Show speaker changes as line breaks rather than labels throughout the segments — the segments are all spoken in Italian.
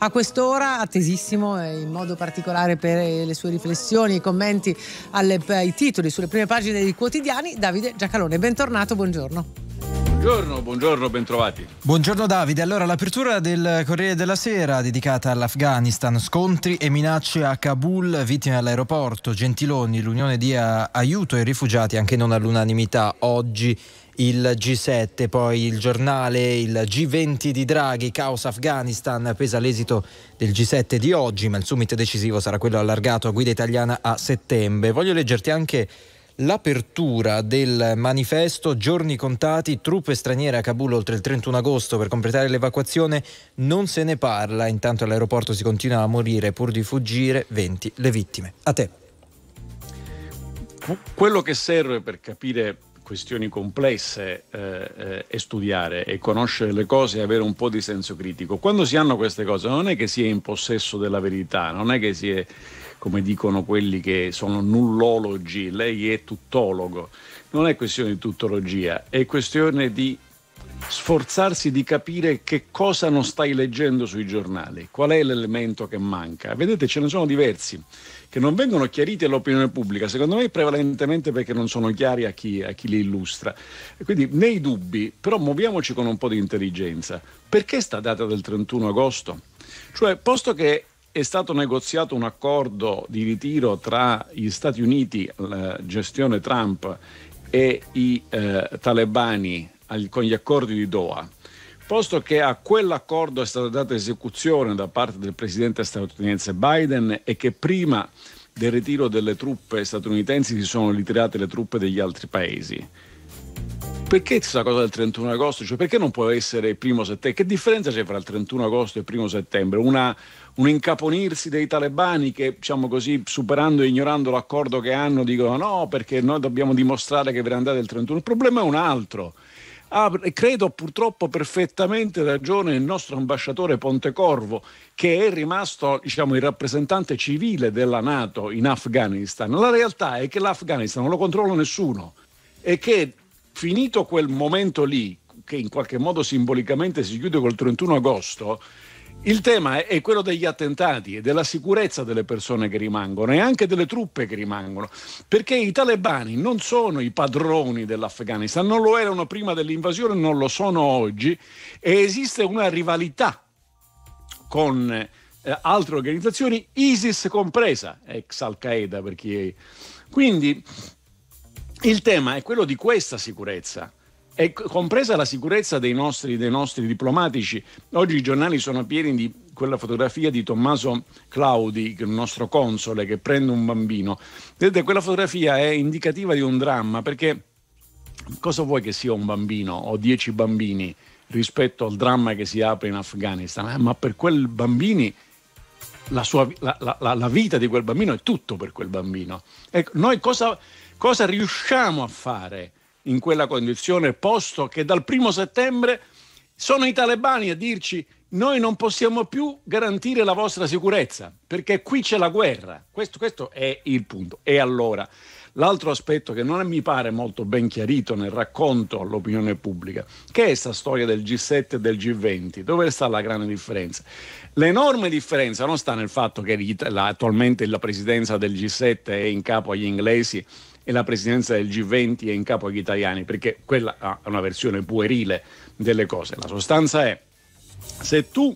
A quest'ora, attesissimo, in modo particolare per eh, le sue riflessioni, i commenti alle, ai eh, titoli sulle prime pagine dei quotidiani, Davide Giacalone. Bentornato, buongiorno.
Buongiorno, buongiorno, bentrovati.
Buongiorno Davide. Allora, l'apertura del Corriere della Sera dedicata all'Afghanistan, scontri e minacce a Kabul, vittime all'aeroporto, Gentiloni, l'Unione dia aiuto ai rifugiati anche non all'unanimità oggi il G7, poi il giornale, il G20 di Draghi, caos Afghanistan, pesa l'esito del G7 di oggi, ma il summit decisivo sarà quello allargato a guida italiana a settembre. Voglio leggerti anche L'apertura del manifesto Giorni contati, truppe straniere a Kabul oltre il 31 agosto per completare l'evacuazione non se ne parla, intanto all'aeroporto si continua a morire pur di fuggire 20 le vittime. A te.
Quello che serve per capire questioni complesse eh, eh, e studiare e conoscere le cose e avere un po' di senso critico. Quando si hanno queste cose non è che si è in possesso della verità, non è che si è come dicono quelli che sono nullologi, lei è tuttologo. Non è questione di tuttologia, è questione di sforzarsi di capire che cosa non stai leggendo sui giornali, qual è l'elemento che manca. Vedete, ce ne sono diversi che non vengono chiariti all'opinione pubblica, secondo me prevalentemente perché non sono chiari a chi, a chi li illustra. quindi nei dubbi, però muoviamoci con un po' di intelligenza. Perché sta data del 31 agosto? Cioè, posto che è stato negoziato un accordo di ritiro tra gli Stati Uniti, la gestione Trump, e i eh, talebani con gli accordi di Doha. Posto che a quell'accordo è stata data esecuzione da parte del presidente statunitense Biden e che prima del ritiro delle truppe statunitensi si sono ritirate le truppe degli altri paesi. Perché questa cosa del 31 agosto? Cioè, perché non può essere il primo settembre? Che differenza c'è fra il 31 agosto e il primo settembre? Una, un incaponirsi dei talebani che, diciamo così, superando e ignorando l'accordo che hanno, dicono no, perché noi dobbiamo dimostrare che ve ne andate il 31. Il problema è un altro ah, credo purtroppo perfettamente ragione il nostro ambasciatore Pontecorvo, che è rimasto diciamo, il rappresentante civile della Nato in Afghanistan. La realtà è che l'Afghanistan non lo controlla nessuno e che finito quel momento lì, che in qualche modo simbolicamente si chiude col 31 agosto, il tema è quello degli attentati e della sicurezza delle persone che rimangono e anche delle truppe che rimangono, perché i talebani non sono i padroni dell'Afghanistan, non lo erano prima dell'invasione, non lo sono oggi e esiste una rivalità con eh, altre organizzazioni, ISIS compresa, ex Al Qaeda per chi è. Quindi il tema è quello di questa sicurezza, e compresa la sicurezza dei nostri, dei nostri, diplomatici. Oggi i giornali sono pieni di quella fotografia di Tommaso Claudi, il nostro console, che prende un bambino. Vedete, quella fotografia è indicativa di un dramma, perché cosa vuoi che sia un bambino o dieci bambini rispetto al dramma che si apre in Afghanistan? Eh, ma per quel bambino... La, sua, la, la, la vita di quel bambino è tutto per quel bambino. Ecco, noi cosa, cosa riusciamo a fare in quella condizione, posto che dal primo settembre sono i talebani a dirci noi non possiamo più garantire la vostra sicurezza, perché qui c'è la guerra. Questo, questo è il punto. E allora, l'altro aspetto che non mi pare molto ben chiarito nel racconto all'opinione pubblica, che è questa storia del G7 e del G20, dove sta la grande differenza? L'enorme differenza non sta nel fatto che attualmente la presidenza del G7 è in capo agli inglesi e la presidenza del G20 è in capo agli italiani, perché quella ha una versione puerile delle cose. La sostanza è, se tu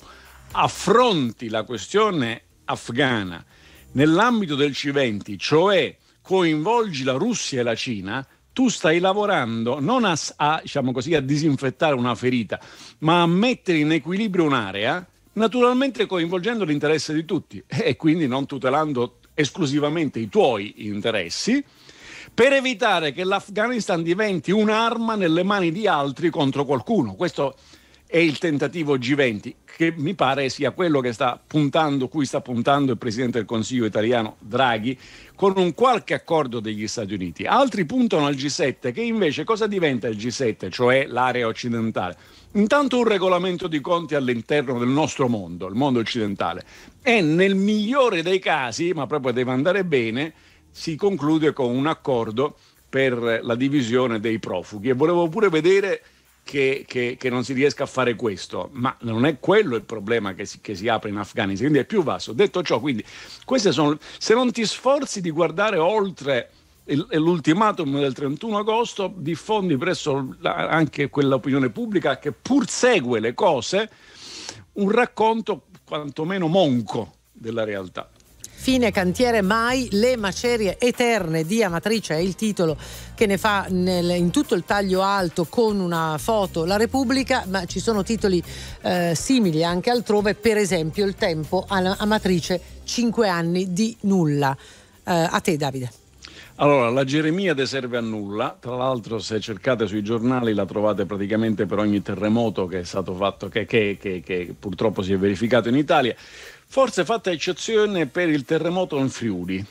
affronti la questione afghana nell'ambito del G20, cioè coinvolgi la Russia e la Cina, tu stai lavorando non a, a, diciamo così, a, disinfettare una ferita, ma a mettere in equilibrio un'area, naturalmente coinvolgendo l'interesse di tutti e quindi non tutelando esclusivamente i tuoi interessi, per evitare che l'Afghanistan diventi un'arma nelle mani di altri contro qualcuno. Questo è il tentativo G20, che mi pare sia quello che sta puntando, cui sta puntando il Presidente del Consiglio italiano Draghi, con un qualche accordo degli Stati Uniti. Altri puntano al G7, che invece cosa diventa il G7, cioè l'area occidentale? Intanto un regolamento di conti all'interno del nostro mondo, il mondo occidentale, e nel migliore dei casi, ma proprio deve andare bene, si conclude con un accordo per la divisione dei profughi e volevo pure vedere che, che, che, non si riesca a fare questo, ma non è quello il problema che si, che si apre in Afghanistan, quindi è più vasto. Detto ciò, quindi, queste sono, se non ti sforzi di guardare oltre l'ultimatum del 31 agosto, diffondi presso la, anche quell'opinione pubblica che pur segue le cose, un racconto quantomeno monco della realtà.
Fine cantiere mai, le macerie eterne di Amatrice è il titolo che ne fa nel, in tutto il taglio alto con una foto la Repubblica, ma ci sono titoli eh, simili anche altrove, per esempio il tempo Amatrice 5 anni di nulla. Eh, a te Davide.
Allora, la Geremia De serve a nulla, tra l'altro se cercate sui giornali la trovate praticamente per ogni terremoto che è stato fatto, che, che, che, che purtroppo si è verificato in Italia forse fatta eccezione per il terremoto in Friuli,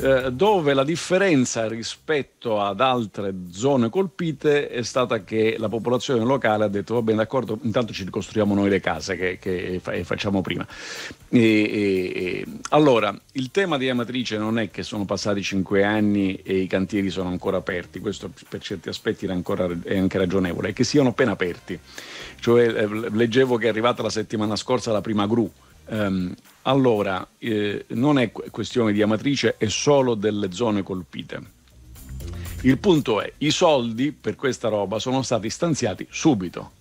eh, dove la differenza rispetto ad altre zone colpite è stata che la popolazione locale ha detto va bene d'accordo, intanto ci ricostruiamo noi le case che, che facciamo prima. E, e, allora, il tema di Amatrice non è che sono passati cinque anni e i cantieri sono ancora aperti, questo per certi aspetti ancora, è anche ragionevole, è che siano appena aperti. Cioè, eh, leggevo che è arrivata la settimana scorsa la prima gru Um, allora, eh, non è questione di Amatrice, è solo delle zone colpite. Il punto è, i soldi per questa roba sono stati stanziati subito.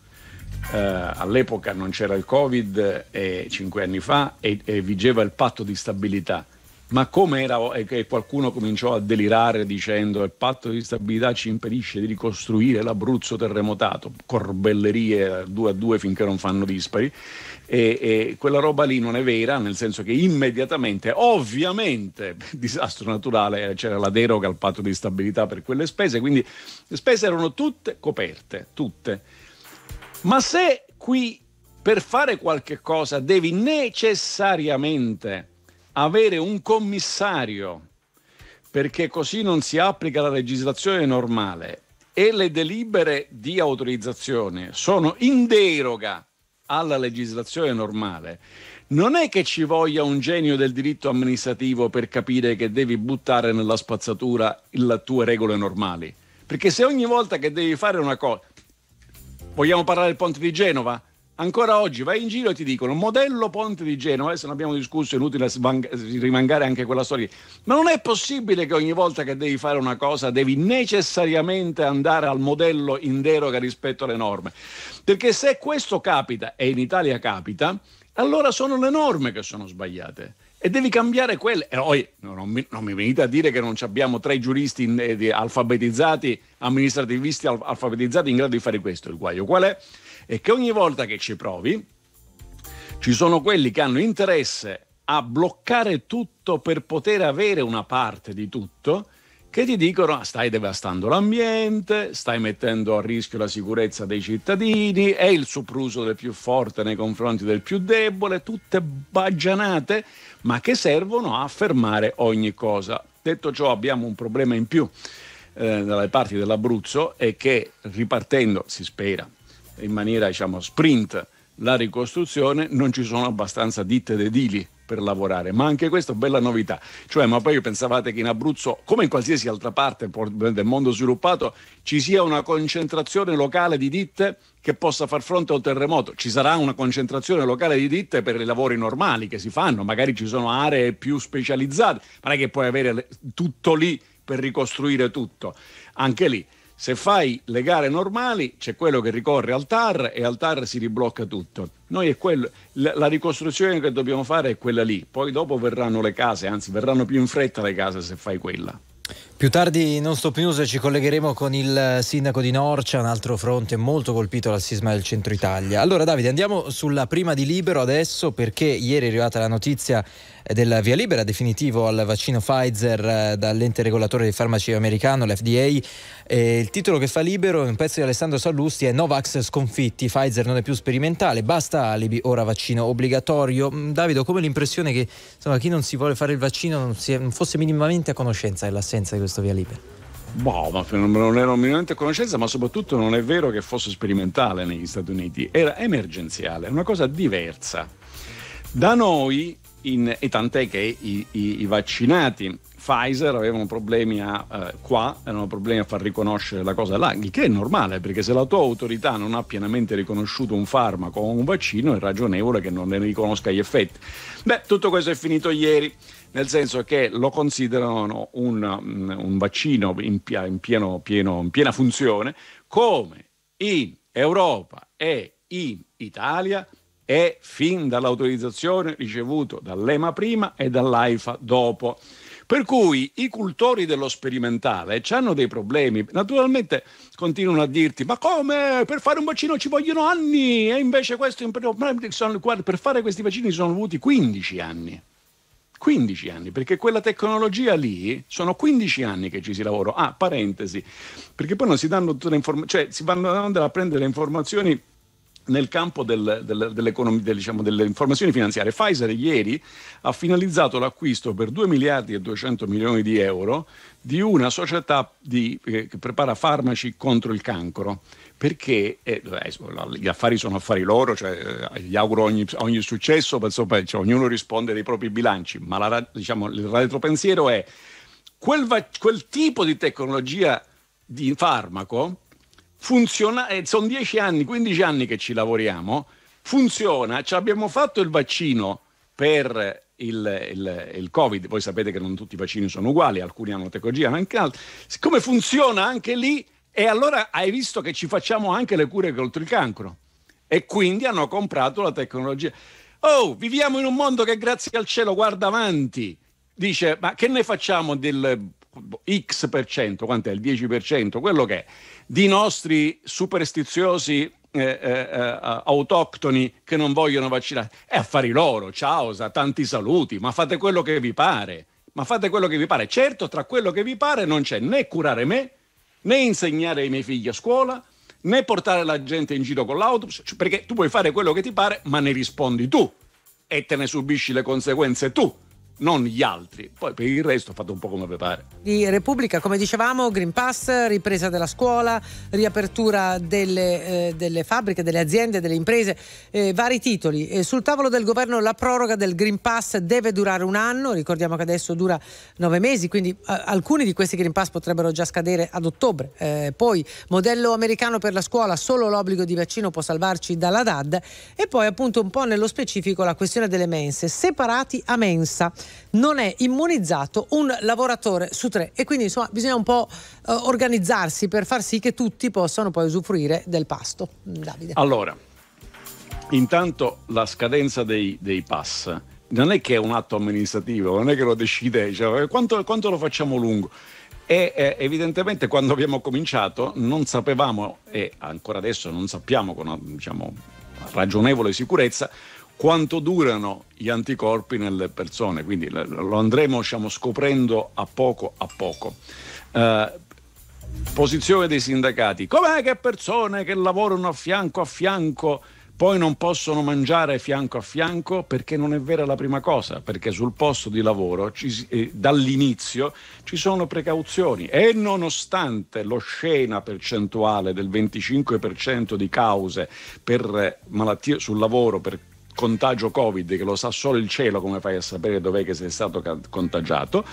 Uh, all'epoca non c'era il Covid, eh, cinque anni fa, e, e, vigeva il patto di stabilità. Ma come era eh, che qualcuno cominciò a delirare dicendo il patto di stabilità ci impedisce di ricostruire l'Abruzzo terremotato, corbellerie due a due finché non fanno dispari. E, e, quella roba lì non è vera, nel senso che immediatamente, ovviamente, disastro naturale, eh, c'era la deroga al patto di stabilità per quelle spese, quindi le spese erano tutte coperte, tutte. Ma se qui per fare qualche cosa devi necessariamente avere un commissario, perché così non si applica la legislazione normale e le delibere di autorizzazione sono in deroga alla legislazione normale, non è che ci voglia un genio del diritto amministrativo per capire che devi buttare nella spazzatura le tue regole normali. Perché se ogni volta che devi fare una cosa... Vogliamo parlare del ponte di Genova? Ancora oggi vai in giro e ti dicono modello ponte di Genova, adesso ne abbiamo discusso, è inutile svang- rimangare anche quella storia, ma non è possibile che ogni volta che devi fare una cosa devi necessariamente andare al modello in deroga rispetto alle norme, perché se questo capita, e in Italia capita, allora sono le norme che sono sbagliate e devi cambiare quelle. E poi non mi, non mi, venite a dire che non abbiamo tre giuristi in, eh, alfabetizzati, amministrativisti alfabetizzati in grado di fare questo. Il guaio qual è? è che ogni volta che ci provi ci sono quelli che hanno interesse a bloccare tutto per poter avere una parte di tutto che ti dicono ah, stai devastando l'ambiente, stai mettendo a rischio la sicurezza dei cittadini, è il sopruso del più forte nei confronti del più debole, tutte baggianate, ma che servono a fermare ogni cosa. Detto ciò abbiamo un problema in più eh, dalle parti dell'Abruzzo e che ripartendo, si spera, in maniera diciamo, sprint la ricostruzione, non ci sono abbastanza ditte ed edili per lavorare, ma anche questa è bella novità, cioè ma poi pensavate che in Abruzzo, come in qualsiasi altra parte del mondo sviluppato, ci sia una concentrazione locale di ditte che possa far fronte al terremoto, ci sarà una concentrazione locale di ditte per i lavori normali che si fanno, magari ci sono aree più specializzate, ma non è che puoi avere tutto lì per ricostruire tutto, anche lì se fai le gare normali c'è quello che ricorre al TAR e al TAR si riblocca tutto. Quello, la ricostruzione che dobbiamo fare è quella lì, poi dopo verranno le case, anzi verranno più in fretta le case se fai quella.
Più tardi in Non Stop News ci collegheremo con il sindaco di Norcia, un altro fronte molto colpito dal sisma del centro Italia. Allora Davide, andiamo sulla prima di Libero adesso perché ieri è arrivata la notizia eh, del via libera definitivo al vaccino Pfizer eh, dall'ente regolatore dei farmaci americano, l'FDA. E il titolo che fa Libero, in un pezzo di Alessandro Sallusti, è Novax sconfitti, Pfizer non è più sperimentale, basta alibi, ora vaccino obbligatorio. Mm, Davide, ho come l'impressione che insomma, chi non si vuole fare il vaccino non, si, non fosse minimamente a conoscenza dell'assenza di questo via libera.
Boh, ma non ero minimamente a conoscenza, ma soprattutto non è vero che fosse sperimentale negli Stati Uniti, era emergenziale, una cosa diversa. Da noi, in, e tant'è che i, i, i vaccinati Pfizer avevano problemi a, eh, qua, avevano problemi a far riconoscere la cosa là, il che è normale perché se la tua autorità non ha pienamente riconosciuto un farmaco o un vaccino è ragionevole che non ne riconosca gli effetti. Beh, tutto questo è finito ieri, nel senso che lo considerano un, mm, un vaccino in, in, pieno, pieno, in piena funzione, come in Europa e in Italia è fin dall'autorizzazione ricevuto dall'EMA prima e dall'AIFA dopo. Per cui i cultori dello sperimentale hanno dei problemi. Naturalmente continuano a dirti: ma come? Per fare un vaccino ci vogliono anni! E invece questo eh, per fare questi vaccini sono voluti 15 anni. 15 anni, perché quella tecnologia lì sono 15 anni che ci si lavora. Ah, parentesi, perché poi non si danno tutte le informazioni, cioè si vanno a prendere le informazioni nel campo del, del, del, diciamo, delle informazioni finanziarie, Pfizer ieri ha finalizzato l'acquisto per 2 miliardi e 200 milioni di euro di una società di, eh, che prepara farmaci contro il cancro perché eh, gli affari sono affari loro, cioè, eh, gli auguro ogni, ogni successo, penso, cioè, ognuno risponde dei propri bilanci, ma la, diciamo, il retropensiero è quel, quel tipo di tecnologia di farmaco funziona, eh, sono 10 anni, 15 anni che ci lavoriamo, funziona, ci abbiamo fatto il vaccino per il, il, il, Covid, voi sapete che non tutti i vaccini sono uguali, alcuni hanno tecnologia, ma anche altri, siccome funziona anche lì, e allora hai visto che ci facciamo anche le cure contro il cancro e quindi hanno comprato la tecnologia. Oh, viviamo in un mondo che grazie al cielo guarda avanti, dice ma che ne facciamo del X per cento, quant'è il 10 per cento, quello che è, di nostri superstiziosi eh, eh, eh, autoctoni che non vogliono vaccinare. È affari loro, ciao, tanti saluti, ma fate quello che vi pare, ma fate quello che vi pare. Certo, tra quello che vi pare non c'è né curare me, né insegnare ai miei figli a scuola, né portare la gente in giro con l'autobus, cioè, perché tu puoi fare quello che ti pare, ma ne rispondi tu e te ne subisci le conseguenze tu non gli altri. Poi per il resto fate un po' come vi pare.
Di Repubblica, come dicevamo, Green Pass, ripresa della scuola, riapertura delle, eh, delle fabbriche, delle aziende, delle imprese, eh, vari titoli. E sul tavolo del governo la proroga del Green Pass deve durare un anno, ricordiamo che adesso dura nove mesi, quindi eh, alcuni di questi Green Pass potrebbero già scadere ad ottobre. Eh, poi modello americano per la scuola, solo l'obbligo di vaccino può salvarci dalla DAD e poi appunto un po' nello specifico la questione delle mense, separati a mensa non è immunizzato un lavoratore su tre e quindi insomma bisogna un po' eh, organizzarsi per far sì che tutti possano poi usufruire del pasto. Davide.
Allora, intanto la scadenza dei, dei pass non è che è un atto amministrativo, non è che lo decide, cioè, quanto, quanto lo facciamo lungo? E evidentemente quando abbiamo cominciato non sapevamo e ancora adesso non sappiamo con diciamo, ragionevole sicurezza quanto durano gli anticorpi nelle persone, quindi lo andremo diciamo, scoprendo a poco a poco. Eh, posizione dei sindacati, com'è che persone che lavorano a fianco a fianco poi non possono mangiare fianco a fianco perché non è vera la prima cosa, perché sul posto di lavoro ci, eh, dall'inizio ci sono precauzioni e nonostante lo scena percentuale del 25% di cause per, eh, malattie sul lavoro, per contagio Covid, che lo sa solo il cielo come fai a sapere dov'è che sei stato contagiato,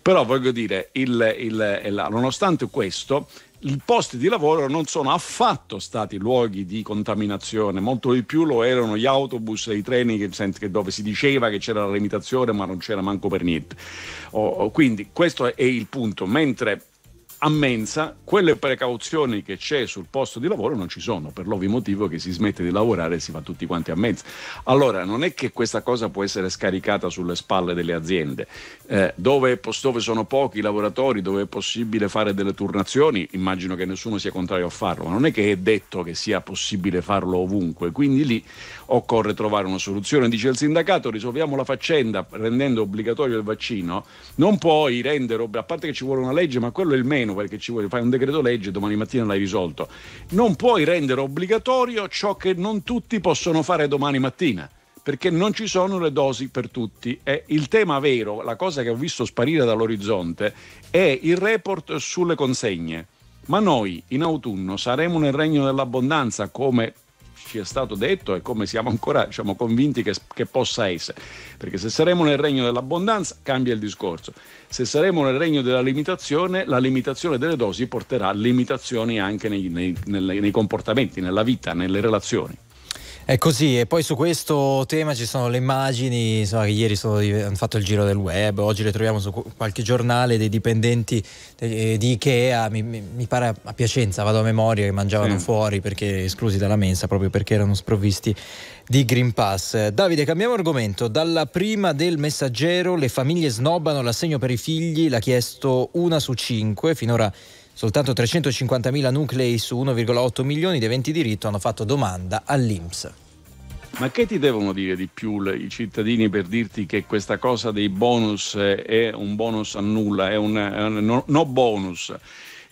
però voglio dire, il, il, il, nonostante questo, i posti di lavoro non sono affatto stati luoghi di contaminazione, molto di più lo erano gli autobus e i treni che, che dove si diceva che c'era la limitazione ma non c'era manco per niente. Oh, oh quindi questo è il punto, mentre a mensa quelle precauzioni che c'è sul posto di lavoro non ci sono, per l'ovvio motivo che si smette di lavorare e si va tutti quanti a mensa. Allora, non è che questa cosa può essere scaricata sulle spalle delle aziende. Eh, dove, dove, sono pochi i lavoratori, dove è possibile fare delle turnazioni, immagino che nessuno sia contrario a farlo, ma non è che è detto che sia possibile farlo ovunque, quindi lì occorre trovare una soluzione. Dice il sindacato, risolviamo la faccenda rendendo obbligatorio il vaccino, non puoi rendere, a parte che ci vuole una legge, ma quello è il meno meno, quel che ci vuoi, fai un decreto legge e domani mattina l'hai risolto. Non puoi rendere obbligatorio ciò che non tutti possono fare domani mattina perché non ci sono le dosi per tutti. E il tema vero, la cosa che ho visto sparire dall'orizzonte, è il report sulle consegne. Ma noi in autunno saremo nel regno dell'abbondanza, come ci è stato detto e come siamo ancora diciamo, convinti che, che, possa essere. Perché se saremo nel regno dell'abbondanza cambia il discorso, se saremo nel regno della limitazione, la limitazione delle dosi porterà a limitazioni anche nei, nei, nei, nei comportamenti, nella vita, nelle relazioni.
È così, e poi su questo tema ci sono le immagini insomma, che ieri sono, hanno fatto il giro del web, oggi le troviamo su qualche giornale dei dipendenti eh, di Ikea, mi, mi pare a Piacenza, vado a memoria, che mangiavano sì. fuori perché esclusi dalla mensa proprio perché erano sprovvisti di Green Pass. Davide, cambiamo argomento. Dalla prima del messaggero le famiglie snobbano l'assegno per i figli, l'ha chiesto una su cinque, finora Soltanto 350.000 nuclei su 1,8 milioni di eventi diritto hanno fatto domanda all'IMSS.
Ma che ti devono dire di più i cittadini per dirti che questa cosa dei bonus è un bonus a nulla, è un, è un no, no bonus?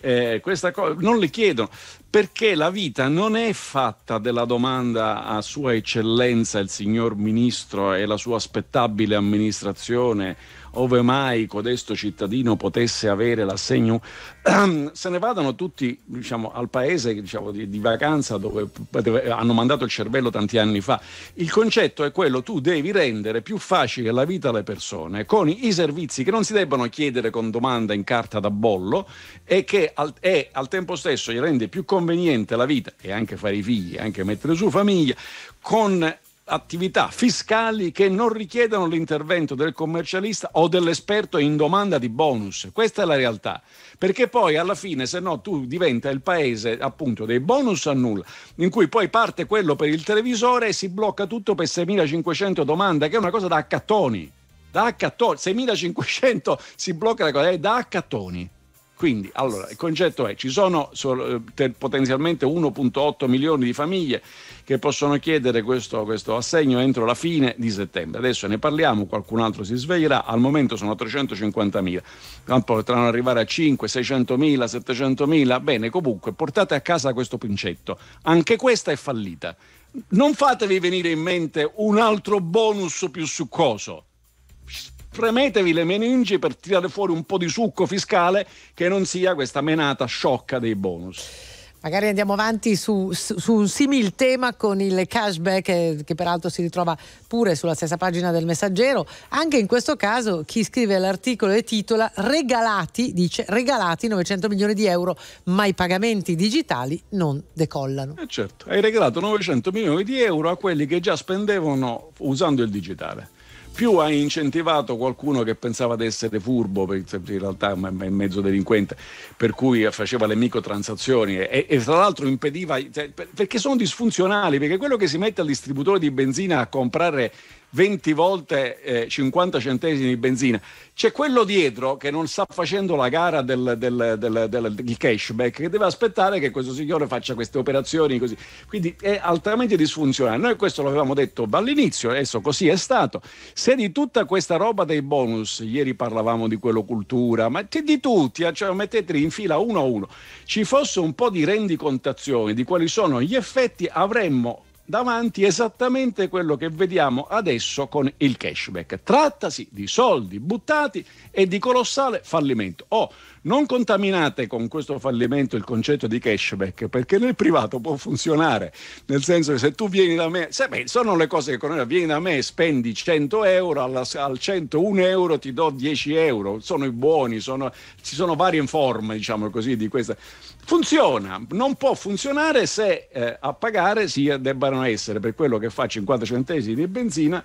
Eh, questa cosa non le chiedono perché la vita non è fatta della domanda a sua eccellenza il signor ministro e la sua aspettabile amministrazione ove mai codesto cittadino potesse avere l'assegno, ehm, se ne vadano tutti diciamo, al paese diciamo, di, di, vacanza dove, dove hanno mandato il cervello tanti anni fa. Il concetto è quello, tu devi rendere più facile la vita alle persone con i servizi che non si debbano chiedere con domanda in carta da bollo e che al, e al tempo stesso gli rende più conveniente la vita e anche fare i figli, anche mettere su famiglia, con attività fiscali che non richiedono l'intervento del commercialista o dell'esperto in domanda di bonus. Questa è la realtà. Perché poi alla fine, se no, tu diventa il paese appunto dei bonus a nulla, in cui poi parte quello per il televisore e si blocca tutto per 6.500 domande, che è una cosa da accattoni. Da accattoni, 6.500 si blocca la cosa, è eh, da accattoni. Quindi allora, il concetto è ci sono eh, potenzialmente 1.8 milioni di famiglie che possono chiedere questo, questo, assegno entro la fine di settembre. Adesso ne parliamo, qualcun altro si sveglierà, al momento sono 350.000, potranno arrivare a 5, 600.000, 700.000, bene comunque portate a casa questo pincetto, anche questa è fallita. Non fatevi venire in mente un altro bonus più succoso premetevi le meningi per tirare fuori un po' di succo fiscale che non sia questa menata sciocca dei bonus.
Magari andiamo avanti su, su, su, un simile tema con il cashback, che, eh, che, peraltro si ritrova pure sulla stessa pagina del Messaggero. Anche in questo caso chi scrive l'articolo e titola Regalati, dice regalati 900 milioni di euro, ma i pagamenti digitali non decollano.
Eh certo, hai regalato 900 milioni di euro a quelli che già spendevano usando il digitale più ha incentivato qualcuno che pensava di essere furbo, in realtà è mezzo delinquente, per cui faceva le microtransazioni e, e tra l'altro impediva, cioè, perché sono disfunzionali, perché quello che si mette al distributore di benzina a comprare 20 volte eh, 50 centesimi di benzina. C'è quello dietro che non sta facendo la gara del, del, del, del cashback, che deve aspettare che questo signore faccia queste operazioni così. Quindi è altamente disfunzionale. Noi questo l'avevamo detto dall'inizio, adesso così è stato. Se di tutta questa roba dei bonus, ieri parlavamo di quello cultura, ma di tutti, eh, cioè metteteli in fila uno a uno, ci fosse un po' di rendicontazione di quali sono gli effetti, avremmo davanti esattamente quello che vediamo adesso con il cashback. Trattasi di soldi buttati e di colossale fallimento. Oh, non contaminate con questo fallimento il concetto di cashback, perché nel privato può funzionare, nel senso che se tu vieni da me, se, beh, sono le cose che conosco, vieni da me spendi 100 euro, alla, al 101 euro ti do 10 euro, sono i buoni, sono, ci sono varie forme, diciamo così, di questa. Funziona, non può funzionare se eh, a pagare si debbano essere per quello che fa 50 centesimi di benzina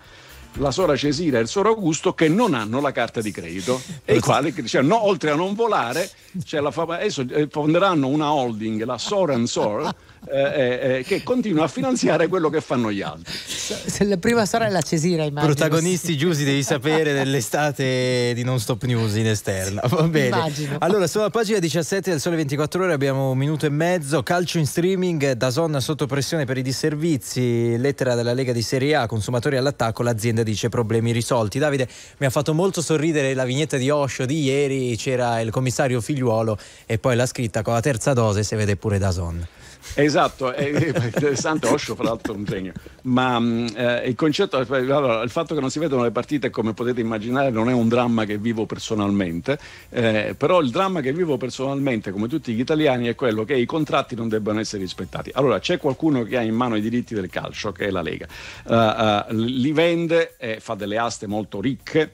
la sora Cesira e il soro Augusto che non hanno la carta di credito e i quali cioè, no, oltre a non volare cioè la, adesso eh, fonderanno una holding, la Soransor Eh, eh, eh, che continua a finanziare quello che fanno gli altri.
Se la prima sorella la Cesira, immagino. Protagonisti
giusti devi sapere dell'estate di Non Stop News in esterna. Va bene. Immagino. Allora, sulla pagina 17 del Sole 24 Ore abbiamo un minuto e mezzo. Calcio in streaming, da Dazon sotto pressione per i disservizi. Lettera della Lega di Serie A, consumatori all'attacco. L'azienda dice problemi risolti. Davide, mi ha fatto molto sorridere la vignetta di Osho di ieri. C'era il commissario Figliuolo e poi la scritta con la terza dose se vede pure da Dazon.
Esatto, è, è Sant'Oscio fra l'altro un genio, ma mm, eh, il concetto, eh, allora, il fatto che non si vedono le partite come potete immaginare non è un dramma che vivo personalmente, eh, però il dramma che vivo personalmente come tutti gli italiani è quello che i contratti non debbano essere rispettati. Allora c'è qualcuno che ha in mano i diritti del calcio, che è la Lega, uh, uh, li vende e fa delle aste molto ricche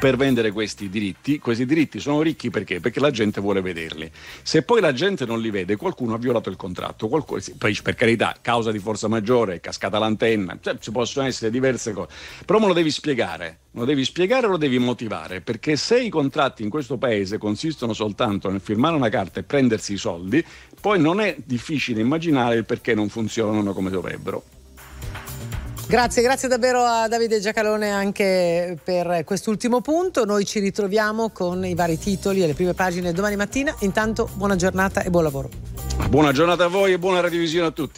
per vendere questi diritti. Questi diritti sono ricchi perché? Perché la gente vuole vederli. Se poi la gente non li vede, qualcuno ha violato il contratto. Qualcuno, per carità, causa di forza maggiore, è cascata l'antenna, cioè, ci possono essere diverse cose. Però me lo devi spiegare. Lo devi spiegare lo devi motivare, perché se i contratti in questo paese consistono soltanto nel firmare una carta e prendersi i soldi, poi non è difficile immaginare il perché non funzionano come dovrebbero.
Grazie, grazie davvero a Davide Giacalone anche per quest'ultimo punto. Noi ci ritroviamo con i vari titoli e le prime pagine domani mattina. Intanto buona giornata e buon lavoro.
Buona giornata a voi e buona radiovisione a tutti.